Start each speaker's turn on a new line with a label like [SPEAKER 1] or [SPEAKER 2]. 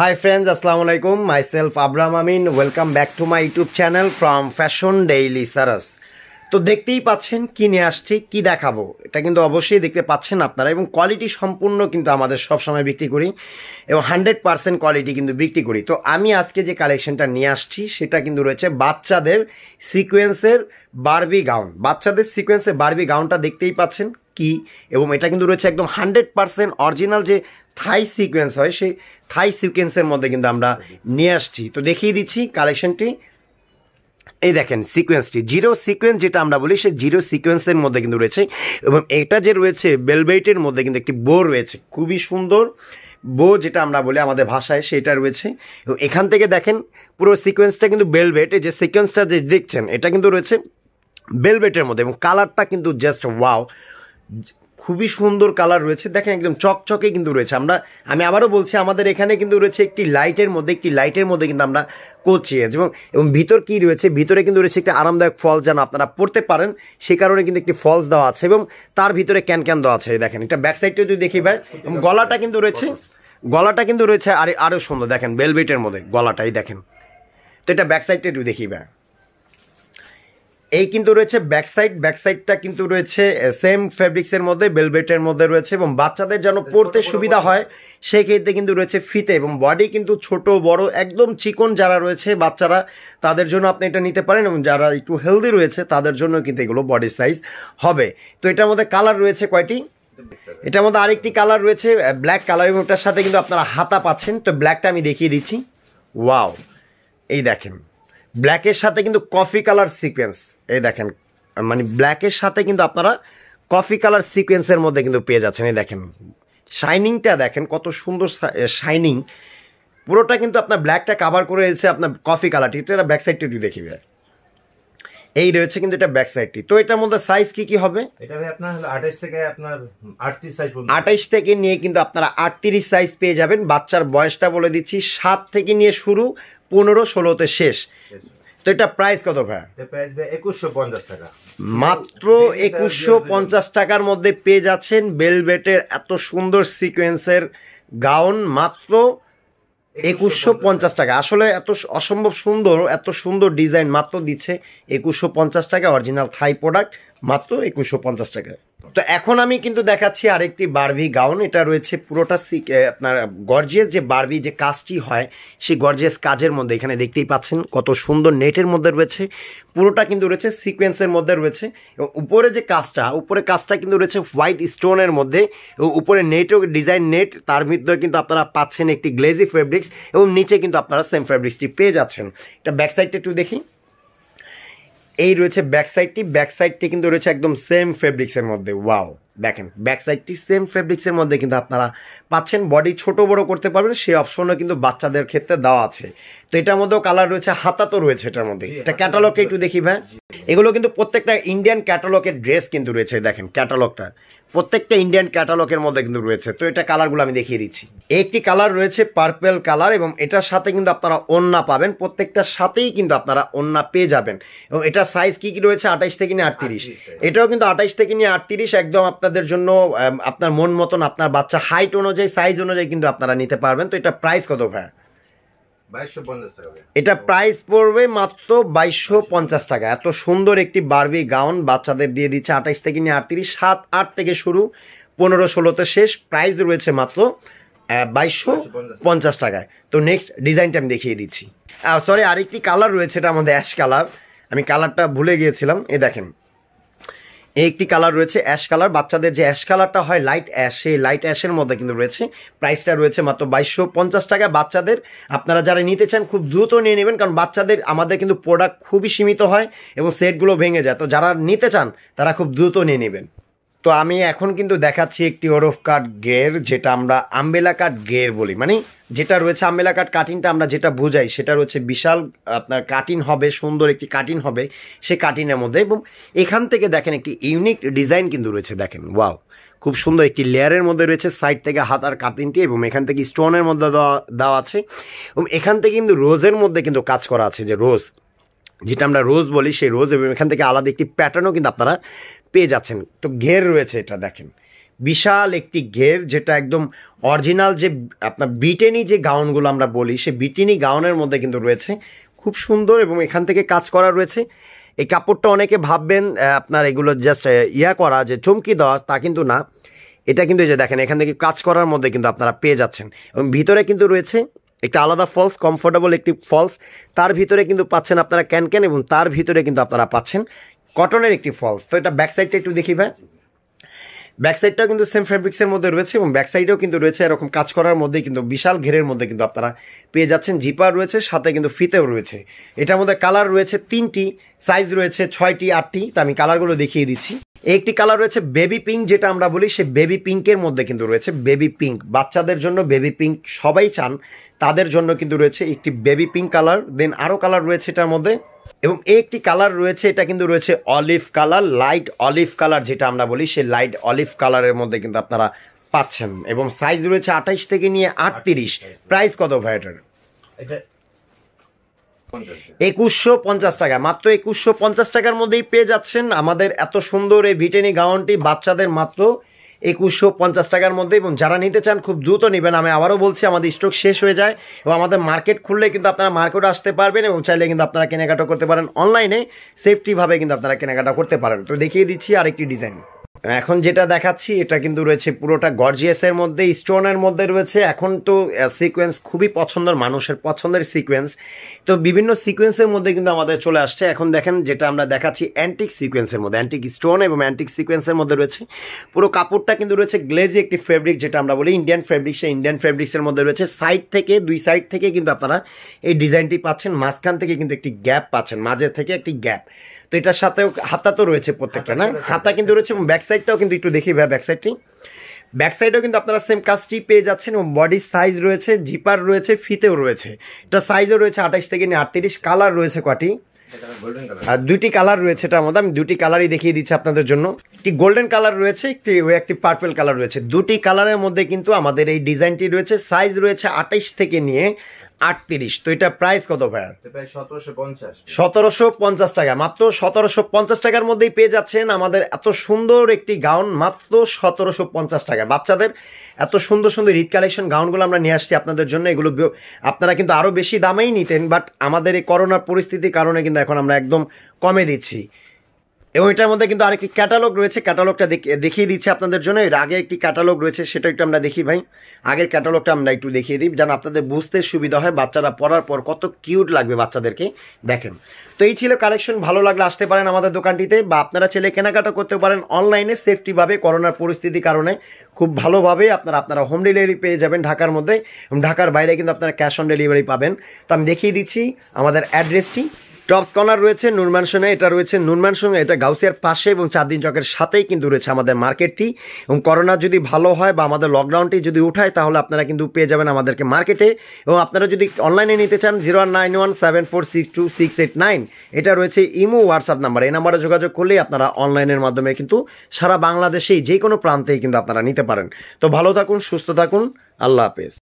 [SPEAKER 1] high friends আসসালামু আলাইকুম my self Abram Amin welcome back to my YouTube channel from fashion daily সারাস তো দেখতেই পাচ্ছেন কি নিয়ে আসছি কী দেখাবো এটা কিন্তু অবশ্যই দেখতে পাচ্ছেন আপনারা এবং কোয়ালিটি সম্পূর্ণ কিন্তু আমাদের সবসময় বিক্রি করি এবং হান্ড্রেড পারসেন্ট কোয়ালিটি কিন্তু বিক্রি করি তো আমি আজকে যে কালেকশনটা নিয়ে আসছি সেটা কিন্তু রয়েছে বাচ্চাদের সিকোয়েন্সের বারবি গাউন বাচ্চাদের সিকোয়েন্সের বারবি গাউনটা দেখতেই পাচ্ছেন কি এবং এটা কিন্তু রয়েছে একদম হান্ড্রেড পারসেন্ট অরিজিনাল যে থাই সিকোয়েন্স হয় সেই থাই সিকোয়েন্সের মধ্যে কিন্তু আমরা নিয়ে আসছি তো দেখিয়ে দিচ্ছি কালেকশনটি এই দেখেন সিকোয়েন্সটি জিরো সিকোয়েন্স যেটা আমরা বলি সেই জিরো সিকোয়েন্সের মধ্যে কিন্তু রয়েছে এবং এটা যে রয়েছে বেলবেটের মধ্যে কিন্তু একটি বো রয়েছে খুবই সুন্দর বো যেটা আমরা বলি আমাদের ভাষায় সেটা রয়েছে এবং এখান থেকে দেখেন পুরো সিকোয়েন্সটা কিন্তু বেলবেট যে সিকোয়েন্সটা যে দেখছেন এটা কিন্তু রয়েছে বেলবেটের মধ্যে এবং কালারটা কিন্তু জাস্ট ওয়াও খুবই সুন্দর কালার রয়েছে দেখেন একদম চকচকে কিন্তু রয়েছে আমরা আমি আবারও বলছি আমাদের এখানে কিন্তু রয়েছে একটি লাইটের মধ্যে একটি লাইটের মধ্যে কিন্তু আমরা করছি এবং এবং ভিতর কী রয়েছে ভিতরে কিন্তু রয়েছে একটি আরামদায়ক ফলস যেন আপনারা পড়তে পারেন সে কারণে কিন্তু একটি ফলস দেওয়া আছে এবং তার ভিতরে ক্যান ক্যান দেওয়া আছে দেখেন একটা ব্যাক যদি দেখি ভাই এবং গলাটা কিন্তু রয়েছে গলাটা কিন্তু রয়েছে আরে আরও সুন্দর দেখেন বেলভেটের মধ্যে গলাটাই দেখেন তো এটা ব্যাক একটু দেখি ভাই এই কিন্তু রয়েছে ব্যাক সাইড ব্যাক সাইডটা কিন্তু রয়েছে সেম ফেব্রিক্সের মধ্যে বেলবেটের মধ্যে রয়েছে এবং বাচ্চাদের যেন পড়তে সুবিধা হয় সেই ক্ষেত্রে কিন্তু রয়েছে ফিতে এবং বডি কিন্তু ছোট বড় একদম চিকন যারা রয়েছে বাচ্চারা তাদের জন্য আপনি এটা নিতে পারেন এবং যারা একটু হেলদি রয়েছে তাদের জন্য কিন্তু এগুলো বডি সাইজ হবে তো এটার মধ্যে কালার রয়েছে কয়টি এটার মধ্যে আরেকটি কালার রয়েছে ব্ল্যাক কালার এবং ওটার সাথে কিন্তু আপনারা হাতা পাচ্ছেন তো ব্ল্যাকটা আমি দেখিয়ে দিচ্ছি ওয়াও এই দেখেন ব্ল্যাকের সাথে কিন্তু কফি কালার সিকোয়েন্স এই দেখেন মানে ব্ল্যাকের সাথে কিন্তু আপনারা কফি কালার সিকোয়েন্সের মধ্যে কিন্তু পেয়ে যাচ্ছেন এই দেখেন শাইনিংটা দেখেন কত সুন্দর শাইনিং পুরোটা কিন্তু আপনার ব্ল্যাকটা কাভার করে এসেছে আপনার কফি কালারটি এটা ব্যাক সাইডটি একটু দেখি ভাই এই রয়েছে কিন্তু এটা ব্যাক সাইডটি তো এটার মধ্যে সাইজ কি কি হবে এটা ভাই আপনার আঠাইশ থেকে আপনার আটত্রিশ সাইজ পর্যন্ত থেকে নিয়ে কিন্তু আপনারা আটত্রিশ সাইজ পেয়ে যাবেন বাচ্চার বয়সটা বলে দিচ্ছি সাত থেকে নিয়ে শুরু পনেরো ষোলোতে শেষ তো এটা প্রাইস কত ভাই মাত্র একুশশো পঞ্চাশ টাকার মধ্যে পেয়ে যাচ্ছেন বেলভেটের এত সুন্দর সিকোয়েন্সের গাউন মাত্র একুশশো পঞ্চাশ টাকা আসলে এত অসম্ভব সুন্দর এত সুন্দর ডিজাইন মাত্র দিচ্ছে একুশশো পঞ্চাশ টাকা অরিজিনাল থাই প্রোডাক্ট মাত্র একুশশো পঞ্চাশ টাকা তো এখন আমি কিন্তু দেখাচ্ছি আরেকটি বারভি গাউন এটা রয়েছে পুরোটা আপনার গর্জিয়াস যে বারভি যে কাজটি হয় সেই গর্জিয়াস কাজের মধ্যে এখানে দেখতেই পাচ্ছেন কত সুন্দর নেটের মধ্যে রয়েছে পুরোটা কিন্তু রয়েছে সিকোয়েন্সের মধ্যে রয়েছে এবং উপরে যে কাজটা উপরে কাজটা কিন্তু রয়েছে হোয়াইট স্টোনের মধ্যে উপরে নেটও ডিজাইন নেট তার মধ্যে কিন্তু আপনারা পাচ্ছেন একটি গ্লেজি ফেব্রিক্স এবং নিচে কিন্তু আপনারা সেম ফেব্রিক্সটি পেয়ে যাচ্ছেন এটা ব্যাকসাইডটা একটু দেখি এই রয়েছে ব্যাক ব্যাকসাইডটি ব্যাক কিন্তু রয়েছে একদম সেম ফেব্রিক্সের মধ্যে ওয়াও দেখেন ব্যাক সেম ফেব্রিক্সের মধ্যে কিন্তু আপনারা পাচ্ছেন বডি ছোট বড় করতে পারবেন সে অপশনও কিন্তু বাচ্চাদের ক্ষেত্রে দেওয়া আছে তো এটার মধ্যেও কালার রয়েছে হাতা তো রয়েছে এটার মধ্যে এটা ক্যাটালগটা একটু দেখি ভাই এগুলো কিন্তু প্রত্যেকটা ইন্ডিয়ান ক্যাটালগের ড্রেস কিন্তু রয়েছে দেখেন ক্যাটালগটা প্রত্যেকটা ইন্ডিয়ান ক্যাটালগের মধ্যে কিন্তু রয়েছে তো এটা কালারগুলো আমি দেখিয়ে দিচ্ছি একটি কালার রয়েছে পার্পেল কালার এবং এটার সাথে কিন্তু আপনারা ওন্না পাবেন প্রত্যেকটার সাথেই কিন্তু আপনারা ওন্না পেয়ে যাবেন এবং এটার সাইজ কি কি রয়েছে আঠাইশ থেকে নিয়ে আটত্রিশ এটাও কিন্তু আঠাইশ থেকে নিয়ে আটত্রিশ একদম আপনার আপনাদের জন্য আপনার মন মতন আপনার বাচ্চা হাইট অনুযায়ী সাইজ অনুযায়ী কিন্তু আপনারা নিতে পারবেন তো এটা প্রাইস কত ভাই এটা প্রাইস পড়বে মাত্র বাইশশো পঞ্চাশ টাকা এত সুন্দর একটি বার্বি গাউন বাচ্চাদের দিয়ে দিচ্ছে আঠাশ থেকে নিয়ে আটত্রিশ সাত আট থেকে শুরু পনেরো ষোলোতে শেষ প্রাইস রয়েছে মাত্র বাইশশো পঞ্চাশ টাকায় তো নেক্সট ডিজাইনটা আমি দেখিয়ে দিচ্ছি সরি আরেকটি কালার রয়েছে এটা আমাদের অ্যাশ কালার আমি কালারটা ভুলে গিয়েছিলাম এ দেখেন একটি কালার রয়েছে অ্যাশ কালার বাচ্চাদের যে অ্যাশ কালারটা হয় লাইট অ্যাশ সেই লাইট অ্যাশের মধ্যে কিন্তু রয়েছে প্রাইসটা রয়েছে মাত্র বাইশশো পঞ্চাশ টাকা বাচ্চাদের আপনারা যারা নিতে চান খুব দ্রুত নিয়ে নেবেন কারণ বাচ্চাদের আমাদের কিন্তু প্রোডাক্ট খুবই সীমিত হয় এবং সেটগুলো ভেঙে যায় তো যারা নিতে চান তারা খুব দ্রুত নিয়ে নেবেন তো আমি এখন কিন্তু দেখাচ্ছি একটি ওরফ কাট গের যেটা আমরা আম্বেলা কাট গের বলি মানে যেটা রয়েছে আম্বেলা কাট কাটিংটা আমরা যেটা বোঝাই সেটা রয়েছে বিশাল আপনার কাটিং হবে সুন্দর একটি কাটিং হবে সে কাটিংয়ের মধ্যে এবং এখান থেকে দেখেন একটি ইউনিক ডিজাইন কিন্তু রয়েছে দেখেন ওয়াও খুব সুন্দর একটি লেয়ারের মধ্যে রয়েছে সাইড থেকে হাত আর কাটিংটি এবং এখান থেকে স্টোনের মধ্যে দেওয়া দেওয়া আছে এবং এখান থেকে কিন্তু রোজের মধ্যে কিন্তু কাজ করা আছে যে রোজ যেটা আমরা রোজ বলি সেই রোজ এবং এখান থেকে আলাদা একটি প্যাটার্নও কিন্তু আপনারা পেয়ে যাচ্ছেন তো ঘের রয়েছে এটা দেখেন বিশাল একটি ঘের যেটা একদম অরিজিনাল যে আপনার ব্রিটেনি যে গাউনগুলো আমরা বলি সে ব্রিটেনি গাউনের মধ্যে কিন্তু রয়েছে খুব সুন্দর এবং এখান থেকে কাজ করা রয়েছে এই কাপড়টা অনেকে ভাববেন আপনার এগুলো জাস্ট ইয়া করা যে চমকি দেওয়া তা কিন্তু না এটা কিন্তু এই যে দেখেন এখান থেকে কাজ করার মধ্যে কিন্তু আপনারা পেয়ে যাচ্ছেন এবং ভিতরে কিন্তু রয়েছে একটা আলাদা ফলস কমফোর্টেবল একটি ফলস তার ভিতরে কিন্তু পাচ্ছেন আপনারা ক্যান ক্যান এবং তার ভিতরে কিন্তু আপনারা পাচ্ছেন কটনের একটি ফলস তো এটা ব্যাক সাইডটা একটু দেখি ভাই ব্যাকসাইডটাও কিন্তু সেম ফ্যাব্রিক্সের মধ্যে রয়েছে এবং ব্যাকসাইডেও কিন্তু রয়েছে এরকম কাজ করার মধ্যেই কিন্তু বিশাল ঘেরের মধ্যে কিন্তু আপনারা পেয়ে যাচ্ছেন জিপার রয়েছে সাথে কিন্তু ফিতেও রয়েছে এটার মধ্যে কালার রয়েছে তিনটি সাইজ রয়েছে ছয়টি আটটি তা আমি কালারগুলো দেখিয়ে দিচ্ছি একটি কালার রয়েছে বেবি পিঙ্ক যেটা আমরা বলি সে বেবি পিঙ্কের মধ্যে কিন্তু রয়েছে বেবি পিঙ্ক বাচ্চাদের জন্য বেবি পিঙ্ক সবাই চান তাদের জন্য কিন্তু রয়েছে একটি বেবি পিঙ্ক কালার দেন আরও কালার রয়েছে এটার মধ্যে এবং একটি কালার রয়েছে এটা কিন্তু রয়েছে olive colour light olive colour যেটা আমরা বলি সে লাইট অলিভ কালারের মধ্যে কিন্তু আপনারা পাচ্ছেন এবং সাইজ রয়েছে আঠাইশ থেকে নিয়ে আটত্রিশ প্রাইস কত ভাই এটার একুশশো পঞ্চাশ টাকা মাত্র একুশশো পঞ্চাশ টাকার মধ্যেই পেয়ে যাচ্ছেন আমাদের এত সুন্দর এই ভিটেনি e গাউনটি বাচ্চাদের মাত্র একুশশো পঞ্চাশ টাকার মধ্যে এবং যারা নিতে চান খুব দ্রুত নেবেন আমি আবারও বলছি আমাদের স্টক শেষ হয়ে যায় এবং আমাদের মার্কেট খুললে কিন্তু আপনারা মার্কেট আসতে পারবেন এবং চাইলে কিন্তু আপনারা কেনাকাটা করতে পারেন অনলাইনে সেফটিভাবে কিন্তু আপনারা কেনাকাটা করতে পারেন তো দেখিয়ে দিচ্ছি আরেকটি ডিজাইন এখন যেটা দেখাচ্ছি এটা কিন্তু রয়েছে পুরোটা গর্জিয়াসের মধ্যে স্টোনের মধ্যে রয়েছে এখন তো সিকোয়েন্স খুবই পছন্দের মানুষের পছন্দের সিকোয়েন্স তো বিভিন্ন সিকোয়েন্সের মধ্যে কিন্তু আমাদের চলে আসছে এখন দেখেন যেটা আমরা দেখাচ্ছি অ্যান্টিক সিকোয়েন্সের মধ্যে অ্যান্টিক স্টোন এবং অ্যান্টিক সিকোয়েন্সের মধ্যে রয়েছে পুরো কাপড়টা কিন্তু রয়েছে গ্লেজি একটি ফেব্রিক যেটা আমরা বলি ইন্ডিয়ান ফেব্রিক সেই ইন্ডিয়ান ফেব্রিক্সের মধ্যে রয়েছে সাইড থেকে দুই সাইড থেকে কিন্তু আপনারা এই ডিজাইনটি পাচ্ছেন মাঝখান থেকে কিন্তু একটি গ্যাপ পাচ্ছেন মাঝের থেকে একটি গ্যাপ তো এটার সাথেও হাতা তো রয়েছে প্রত্যেকটা না হাতা কিন্তু রয়েছে এবং ব্যাক সাইডটাও কিন্তু একটু দেখি ভাই ব্যাক সাইডটি ব্যাক সাইডেও কিন্তু আপনারা সেম কাজটি পেয়ে যাচ্ছেন এবং বডির সাইজ রয়েছে জিপার রয়েছে ফিতেও রয়েছে এটা সাইজও রয়েছে আঠাশ থেকে নিয়ে আটত্রিশ কালার রয়েছে কটি আর দুটি কালার রয়েছে এটার মধ্যে আমি দুটি কালারই দেখিয়ে দিচ্ছি আপনাদের জন্য একটি গোল্ডেন কালার রয়েছে একটি একটি পার্পেল কালার রয়েছে দুটি কালারের মধ্যে কিন্তু আমাদের এই ডিজাইনটি রয়েছে সাইজ রয়েছে আঠাইশ থেকে নিয়ে আটত্রিশ তো এটা প্রাইস কত ভাইয়া সতেরোশো পঞ্চাশ টাকা মাত্র সতেরোশো পঞ্চাশ টাকার মধ্যেই পেয়ে যাচ্ছেন আমাদের এত সুন্দর একটি গাউন মাত্র সতেরোশো পঞ্চাশ টাকা বাচ্চাদের এত সুন্দর সুন্দর ঈদ কালেকশন গাউনগুলো আমরা নিয়ে আসছি আপনাদের জন্য এগুলো আপনারা কিন্তু আরও বেশি দামেই নিতেন বাট আমাদের এই করোনার পরিস্থিতির কারণে কিন্তু এখন আমরা একদম কমে দিচ্ছি এবং এটার মধ্যে কিন্তু আরেকটি ক্যাটালগ রয়েছে ক্যাটালগটা দেখিয়ে দিচ্ছে আপনাদের জন্য এর আগে একটি ক্যাটালগ রয়েছে সেটা একটু আমরা দেখি ভাই আগের ক্যাটালগটা আমরা একটু দেখিয়ে দিই যেন আপনাদের বুঝতে সুবিধা হয় বাচ্চারা পড়ার পর কত কিউট লাগবে বাচ্চাদেরকে দেখেন তো এই ছিল কালেকশন ভালো লাগলে আসতে পারেন আমাদের দোকানটিতে বা আপনারা ছেলে কেনাকাটা করতে পারেন অনলাইনে সেফটিভাবে করোনার পরিস্থিতির কারণে খুব ভালোভাবে আপনারা আপনারা হোম ডেলিভারি পেয়ে যাবেন ঢাকার মধ্যে ঢাকার বাইরে কিন্তু আপনারা ক্যাশ অন ডেলিভারি পাবেন তো আমি দেখিয়ে দিচ্ছি আমাদের অ্যাড্রেসটি টপস কর্নার রয়েছে নুরমানসনে এটা রয়েছে নুরমানসনে এটা গাউসিয়ার পাশে এবং চাঁদিন চকের সাথেই কিন্তু রয়েছে আমাদের মার্কেটটি এবং করোনা যদি ভালো হয় বা আমাদের লকডাউনটি যদি উঠায় তাহলে আপনারা কিন্তু পেয়ে যাবেন আমাদেরকে মার্কেটে এবং আপনারা যদি অনলাইনে নিতে চান zero nine one seven four six two six eight nine এটা রয়েছে ইমো হোয়াটসঅ্যাপ নাম্বার এই নাম্বারে যোগাযোগ করলেই আপনারা অনলাইনের মাধ্যমে কিন্তু সারা বাংলাদেশেই যে কোনো প্রান্তেই কিন্তু আপনারা নিতে পারেন তো ভালো থাকুন সুস্থ থাকুন আল্লাহ হাফেজ